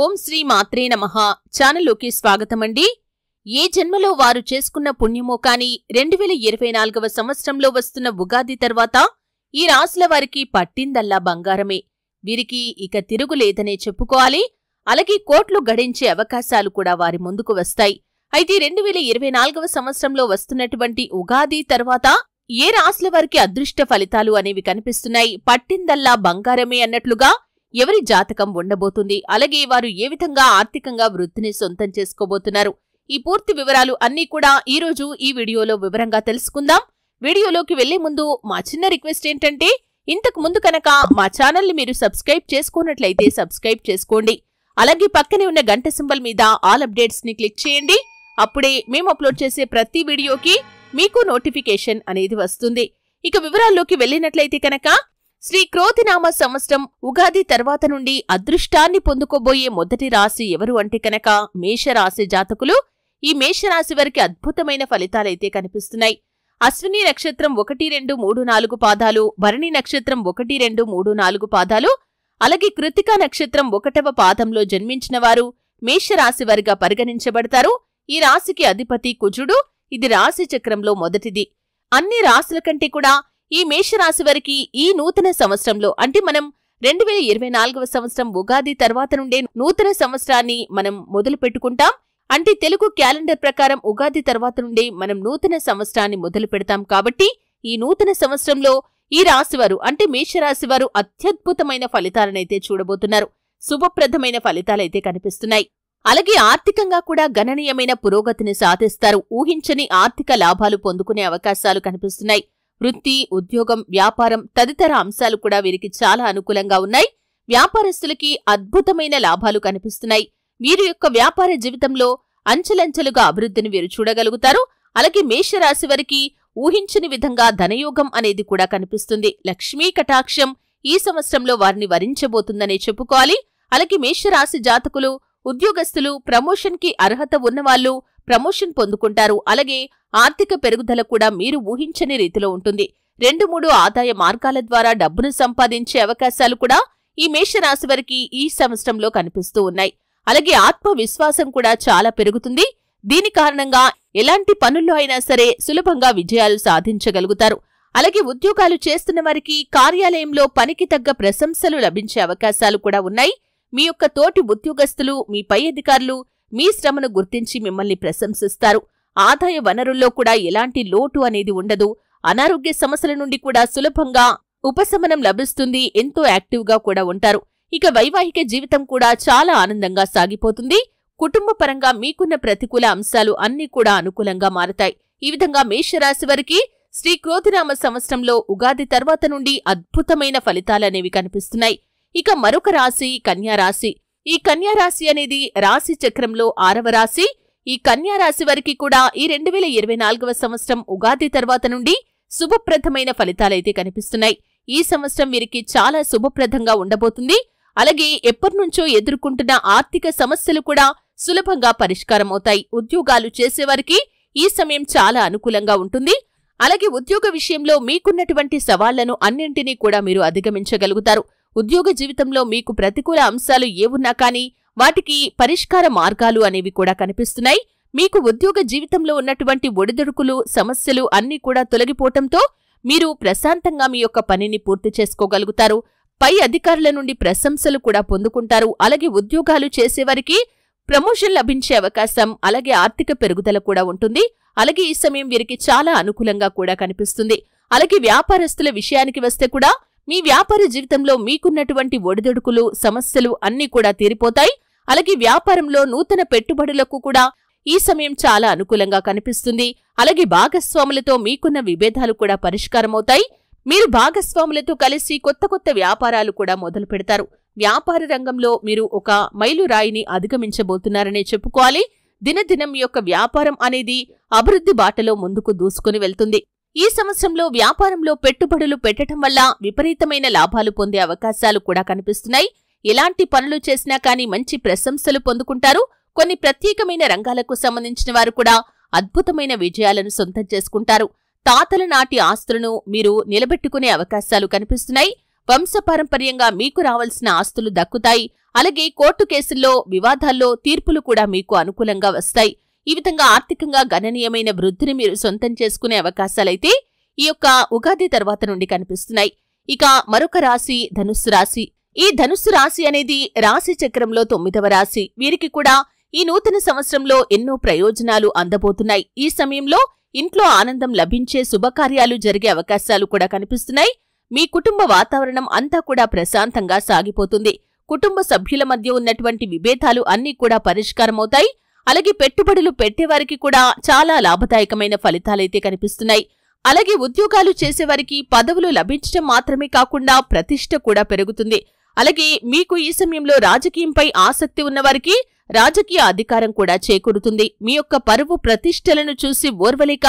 ఓం శ్రీ మాత్రే నమ ఛానల్లోకి స్వాగతమండి ఏ జన్మలో వారు చేసుకున్న పుణ్యమో కాని రెండు వేల ఇరవై నాలుగవ సంవత్సరంలో వస్తున్న ఉగాది తర్వాత ఈ రాసుల వారికి పట్టిందల్లా బంగారమే వీరికి ఇక తిరుగులేదనే చెప్పుకోవాలి అలాగే కోట్లు గడించే అవకాశాలు కూడా వారి ముందుకు వస్తాయి అయితే రెండు వేల ఇరవై నాలుగవ సంవత్సరంలో వస్తున్నటువంటి ఉగాది తర్వాత ఏ రాసుల వారికి అదృష్ట ఫలితాలు అనేవి కనిపిస్తున్నాయి పట్టిందల్లా బంగారమే అన్నట్లుగా ఎవరి జాతకం ఉండబోతుంది అలాగే వారు ఏ విధంగా ఆర్థికంగా వృద్ధిని సొంతం చేసుకోబోతున్నారు ఈ పూర్తి వివరాలు అన్నీ కూడా ఈ రోజు ఈ వీడియోలో వివరంగా తెలుసుకుందాం వీడియోలోకి వెళ్లే ముందు మా చిన్న రిక్వెస్ట్ ఏంటంటే ఇంతకు ముందు కనుక మా ఛానల్ని మీరు సబ్స్క్రైబ్ చేసుకున్నట్లయితే సబ్స్క్రైబ్ చేసుకోండి అలాగే పక్కనే ఉన్న గంట సింబల్ మీద ఆల్ అప్డేట్స్ని క్లిక్ చేయండి అప్పుడే మేము అప్లోడ్ చేసే ప్రతి వీడియోకి మీకు నోటిఫికేషన్ అనేది వస్తుంది ఇక వివరాల్లోకి వెళ్ళినట్లయితే కనుక శ్రీ క్రోతినామ సంవత్సరం ఉగాది తర్వాత నుండి అదృష్టాన్ని పొందుకోబోయే మొదటి రాశి ఎవరు అంటే కనుక మేషరాశి జాతకులు ఈ మేషరాశి వారికి అద్భుతమైన ఫలితాలైతే కనిపిస్తున్నాయి అశ్విని నక్షత్రం ఒకటి రెండు మూడు నాలుగు పాదాలు భరణి నక్షత్రం ఒకటి రెండు మూడు నాలుగు పాదాలు అలాగే కృతికా నక్షత్రం ఒకటవ పాదంలో జన్మించిన వారు మేషరాశి వారిగా పరిగణించబడతారు ఈ రాశికి అధిపతి కుజుడు ఇది రాశి చక్రంలో మొదటిది అన్ని రాశుల కంటే కూడా ఈ మేషరాశి వారికి ఈ నూతన సంవత్సరంలో అంటే మనం రెండు వేల ఇరవై నాలుగవ సంవత్సరం ఉగాది తర్వాత నుండే నూతన సంవత్సరాన్ని మనం మొదలు పెట్టుకుంటాం అంటే తెలుగు క్యాలెండర్ ప్రకారం ఉగాది తర్వాత నుండే మనం నూతన సంవత్సరాన్ని మొదలు పెడతాం కాబట్టి ఈ నూతన సంవత్సరంలో ఈ రాశివారు అంటే మేషరాశి వారు అత్యద్భుతమైన ఫలితాలనైతే చూడబోతున్నారు శుభప్రదమైన ఫలితాలైతే కనిపిస్తున్నాయి అలాగే ఆర్థికంగా కూడా గణనీయమైన పురోగతిని సాధిస్తారు ఊహించని ఆర్థిక లాభాలు పొందుకునే అవకాశాలు కనిపిస్తున్నాయి వృత్తి ఉద్యోగం వ్యాపారం తదితర అంశాలు కూడా వీరికి చాలా అనుకూలంగా ఉన్నాయి వ్యాపారస్తులకి అద్భుతమైన లాభాలు కనిపిస్తున్నాయి వీరి యొక్క వ్యాపార జీవితంలో అంచెలంచెలుగా అభివృద్ధిని వీరు చూడగలుగుతారు అలాగే మేషరాశి వారికి ఊహించని విధంగా ధనయోగం అనేది కూడా కనిపిస్తుంది లక్ష్మీ కటాక్షం ఈ సంవత్సరంలో వారిని వరించబోతుందనే చెప్పుకోవాలి అలాగే మేషరాశి జాతకులు ఉద్యోగస్తులు ప్రమోషన్కి అర్హత ఉన్నవాళ్లు ప్రమోషన్ పొందుకుంటారు అలాగే ఆర్థిక పెరుగుదల కూడా మీరు ఊహించని రీతిలో ఉంటుంది రెండు మూడు ఆదాయ మార్గాల ద్వారా డబ్బును సంపాదించే అవకాశాలు కూడా ఈ మేషరాశి వారికి ఈ సంవత్సరంలో కనిపిస్తూ ఉన్నాయి అలాగే ఆత్మవిశ్వాసం కూడా చాలా పెరుగుతుంది దీని కారణంగా ఎలాంటి పనుల్లో అయినా సరే సులభంగా విజయాలు సాధించగలుగుతారు అలాగే ఉద్యోగాలు చేస్తున్న వారికి కార్యాలయంలో పనికి తగ్గ ప్రశంసలు లభించే అవకాశాలు కూడా ఉన్నాయి మీ యొక్క తోటి ఉద్యోగస్తులు మీ పై అధికారులు మీ శ్రమను గుర్తించి మిమ్మల్ని ప్రశంసిస్తారు ఆదాయ వనరుల్లో కూడా ఎలాంటి లోటు అనేది ఉండదు అనారోగ్య సమస్యల నుండి కూడా సులభంగా ఉపశమనం లభిస్తుంది ఎంతో యాక్టివ్గా కూడా ఉంటారు ఇక వైవాహిక జీవితం కూడా చాలా ఆనందంగా సాగిపోతుంది కుటుంబ పరంగా మీకున్న ప్రతికూల అంశాలు అన్నీ కూడా అనుకూలంగా మారతాయి ఈ విధంగా మేషరాశి వారికి శ్రీ క్రోధినామ సంవత్సరంలో ఉగాది తర్వాత నుండి అద్భుతమైన ఫలితాలనేవి కనిపిస్తున్నాయి ఇక మరొక రాశి కన్యారాశి ఈ కన్యారాశి అనేది రాశి చక్రంలో ఆరవ రాశి ఈ కన్యా రాశి వారికి కూడా ఈ రెండు వేల ఇరవై నాలుగవ సంవత్సరం ఉగాది తర్వాత నుండి శుభప్రదమైన ఫలితాలైతే కనిపిస్తున్నాయి ఈ సంవత్సరం వీరికి చాలా శుభప్రదంగా ఉండబోతుంది అలాగే ఎప్పటినుంచో ఎదుర్కొంటున్న ఆర్థిక సమస్యలు కూడా సులభంగా పరిష్కారం అవుతాయి ఉద్యోగాలు చేసేవారికి ఈ సమయం చాలా అనుకూలంగా ఉంటుంది అలాగే ఉద్యోగ విషయంలో మీకున్నటువంటి సవాళ్లను అన్నింటినీ కూడా మీరు అధిగమించగలుగుతారు ఉద్యోగ జీవితంలో మీకు ప్రతికూల అంశాలు ఏవున్నా కానీ వాటికి పరిష్కార మార్గాలు అనేవి కూడా కనిపిస్తున్నాయి మీకు ఉద్యోగ జీవితంలో ఉన్నటువంటి ఒడిదుడుకులు సమస్యలు అన్నీ కూడా తొలగిపోవటంతో మీరు ప్రశాంతంగా మీ యొక్క పనిని పూర్తి చేసుకోగలుగుతారు పై అధికారుల నుండి ప్రశంసలు కూడా పొందుకుంటారు అలాగే ఉద్యోగాలు చేసేవారికి ప్రమోషన్ లభించే అవకాశం అలాగే ఆర్థిక పెరుగుదల కూడా ఉంటుంది అలాగే ఈ సమయం వీరికి చాలా అనుకూలంగా కూడా కనిపిస్తుంది అలాగే వ్యాపారస్తుల విషయానికి వస్తే కూడా మీ వ్యాపార జీవితంలో మీకున్నటువంటి ఒడిదొడుకులు సమస్యలు అన్నీ కూడా తీరిపోతాయి అలాగే వ్యాపారంలో నూతన పెట్టుబడులకు కూడా ఈ సమయం చాలా అనుకూలంగా కనిపిస్తుంది అలాగే భాగస్వాములతో మీకున్న విభేదాలు కూడా పరిష్కారమవుతాయి మీరు భాగస్వాములతో కలిసి కొత్త కొత్త వ్యాపారాలు కూడా మొదలు పెడతారు వ్యాపార రంగంలో మీరు ఒక మైలురాయిని అధిగమించబోతున్నారనే చెప్పుకోవాలి దినదినం యొక్క వ్యాపారం అనేది అభివృద్ధి బాటలో ముందుకు దూసుకుని వెళ్తుంది ఈ సంవత్సరంలో వ్యాపారంలో పెట్టుబడులు పెట్టడం వల్ల విపరీతమైన లాభాలు పొందే అవకాశాలు కూడా కనిపిస్తున్నాయి ఎలాంటి పనులు చేసినా కానీ మంచి ప్రశంసలు పొందుకుంటారు కొన్ని ప్రత్యేకమైన రంగాలకు సంబంధించిన వారు కూడా అద్భుతమైన విజయాలను సొంతం చేసుకుంటారు తాతల నాటి ఆస్తులను మీరు నిలబెట్టుకునే అవకాశాలు కనిపిస్తున్నాయి వంశపారంపర్యంగా మీకు రావాల్సిన ఆస్తులు దక్కుతాయి అలాగే కోర్టు కేసుల్లో వివాదాల్లో తీర్పులు కూడా మీకు అనుకూలంగా వస్తాయి ఈ విధంగా ఆర్థికంగా గణనీయమైన వృద్ధిని మీరు సొంతం చేసుకునే అవకాశాలైతే ఈ యొక్క ఉగాది తర్వాత నుండి కనిపిస్తున్నాయి ఇక మరొక రాశి ధనుస్సు రాశి ఈ ధనుస్సు రాశి అనేది రాశి చక్రంలో తొమ్మిదవ రాశి వీరికి కూడా ఈ నూతన సంవత్సరంలో ఎన్నో ప్రయోజనాలు అందబోతున్నాయి ఈ సమయంలో ఇంట్లో ఆనందం లభించే శుభకార్యాలు జరిగే అవకాశాలు కూడా కనిపిస్తున్నాయి మీ కుటుంబ వాతావరణం అంతా కూడా ప్రశాంతంగా సాగిపోతుంది కుటుంబ సభ్యుల మధ్య ఉన్నటువంటి విభేదాలు అన్నీ కూడా పరిష్కారమవుతాయి అలాగే పెట్టుబడులు పెట్టేవారికి కూడా చాలా లాభదాయకమైన ఫలితాలైతే కనిపిస్తున్నాయి అలాగే ఉద్యోగాలు చేసేవారికి పదవులు లభించడం మాత్రమే కాకుండా ప్రతిష్ట కూడా పెరుగుతుంది అలాగే మీకు ఈ సమయంలో రాజకీయంపై ఆసక్తి ఉన్నవారికి రాజకీయ అధికారం కూడా చేకూరుతుంది మీ యొక్క పరువు ప్రతిష్టలను చూసి ఓర్వలేక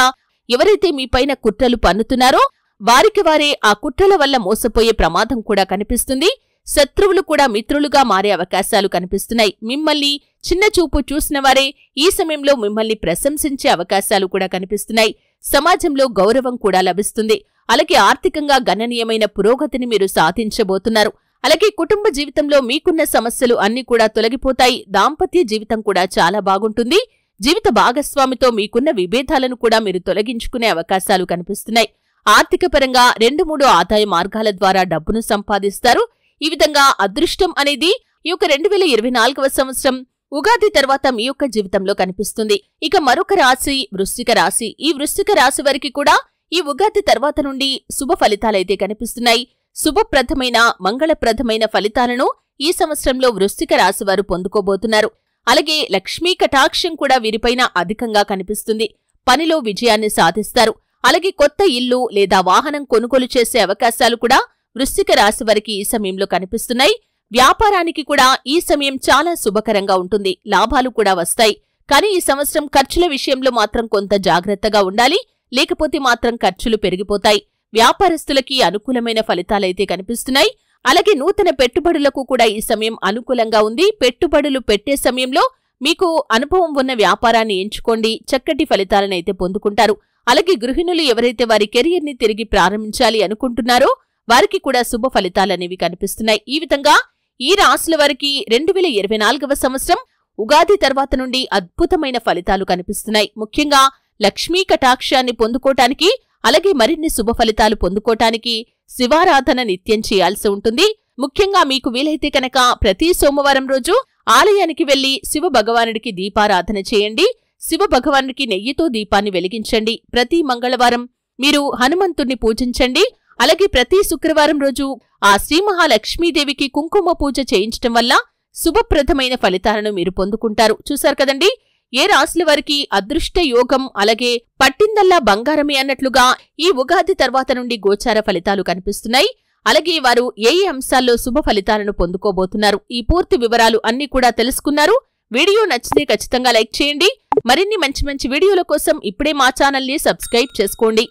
ఎవరైతే మీపైన కుట్రలు పన్నుతున్నారో వారికి వారే ఆ కుట్రల వల్ల మోసపోయే ప్రమాదం కూడా కనిపిస్తుంది శత్రువులు కూడా మిత్రులుగా మారే అవకాశాలు కనిపిస్తున్నాయి మిమ్మల్ని చిన్న చూపు చూసిన వారే ఈ సమయంలో మిమ్మల్ని ప్రశంసించే అవకాశాలు కూడా కనిపిస్తున్నాయి సమాజంలో గౌరవం కూడా లభిస్తుంది అలాగే ఆర్థికంగా గణనీయమైన పురోగతిని మీరు సాధించబోతున్నారు అలాగే కుటుంబ జీవితంలో మీకున్న సమస్యలు అన్ని కూడా తొలగిపోతాయి దాంపత్య జీవితం కూడా చాలా బాగుంటుంది జీవిత భాగస్వామితో మీకున్న విభేదాలను కూడా మీరు తొలగించుకునే అవకాశాలు కనిపిస్తున్నాయి ఆర్థికపరంగా రెండు మూడు ఆదాయ మార్గాల ద్వారా డబ్బును సంపాదిస్తారు ఈ విధంగా అదృష్టం అనేది ఈ యొక్క రెండు వేల ఇరవై నాలుగవ సంవత్సరం ఉగాది తర్వాత మీ యొక్క జీవితంలో కనిపిస్తుంది ఇక మరొక రాశి వృశ్చిక రాశి ఈ వృశ్చిక రాశి వారికి కూడా ఈ ఉగాది తర్వాత నుండి శుభ ఫలితాలైతే కనిపిస్తున్నాయి శుభప్రదమైన మంగళప్రదమైన ఫలితాలను ఈ సంవత్సరంలో వృశ్చిక రాశి వారు పొందుకోబోతున్నారు అలాగే లక్ష్మీ కటాక్షం కూడా వీరిపైన అధికంగా కనిపిస్తుంది పనిలో విజయాన్ని సాధిస్తారు అలాగే కొత్త ఇల్లు లేదా వాహనం కొనుగోలు చేసే అవకాశాలు కూడా వృశ్చిక రాశి వారికి ఈ సమయంలో కనిపిస్తున్నాయి వ్యాపారానికి కూడా ఈ సమయం చాలా శుభకరంగా ఉంటుంది లాభాలు కూడా వస్తాయి కానీ ఈ సంవత్సరం ఖర్చుల విషయంలో మాత్రం కొంత జాగ్రత్తగా ఉండాలి లేకపోతే మాత్రం ఖర్చులు పెరిగిపోతాయి వ్యాపారస్తులకి అనుకూలమైన ఫలితాలైతే కనిపిస్తున్నాయి అలాగే నూతన పెట్టుబడులకు కూడా ఈ సమయం అనుకూలంగా ఉంది పెట్టుబడులు పెట్టే సమయంలో మీకు అనుభవం ఉన్న వ్యాపారాన్ని ఎంచుకోండి చక్కటి ఫలితాలనైతే పొందుకుంటారు అలాగే గృహిణులు ఎవరైతే వారి కెరియర్ని తిరిగి ప్రారంభించాలి అనుకుంటున్నారో వారికి కూడా శుభ ఫలితాలనేవి కనిపిస్తున్నాయి ఈ విధంగా ఈ రాశుల వారికి రెండు వేల ఇరవై నాలుగవ సంవత్సరం ఉగాది తర్వాత నుండి అద్భుతమైన ఫలితాలు కనిపిస్తున్నాయి ముఖ్యంగా లక్ష్మీ కటాక్షాన్ని పొందుకోటానికి అలాగే మరిన్ని శుభ ఫలితాలు పొందుకోటానికి శివారాధన నిత్యం చేయాల్సి ఉంటుంది ముఖ్యంగా మీకు వీలైతే కనుక ప్రతి సోమవారం రోజు ఆలయానికి వెళ్లి శివ భగవానుడికి దీపారాధన చేయండి శివ భగవానుడికి నెయ్యితో దీపాన్ని వెలిగించండి ప్రతి మంగళవారం మీరు హనుమంతుణ్ణి పూజించండి అలాగే ప్రతి శుక్రవారం రోజు ఆ శ్రీ మహాలక్ష్మీదేవికి కుంకుమ పూజ చేయించటం వల్ల శుభప్రదమైన ఫలితాలను మీరు పొందుకుంటారు చూశారు కదండి ఏ రాశుల వారికి అదృష్ట యోగం అలాగే పట్టిందల్లా బంగారమే అన్నట్లుగా ఈ ఉగాది తర్వాత నుండి గోచార ఫలితాలు కనిపిస్తున్నాయి అలాగే వారు ఏ ఏ అంశాల్లో శుభ ఫలితాలను పొందుకోబోతున్నారు ఈ పూర్తి వివరాలు అన్ని కూడా తెలుసుకున్నారు వీడియో నచ్చితే ఖచ్చితంగా లైక్ చేయండి మరిన్ని మంచి మంచి వీడియోల కోసం ఇప్పుడే మా ని సబ్స్క్రైబ్ చేసుకోండి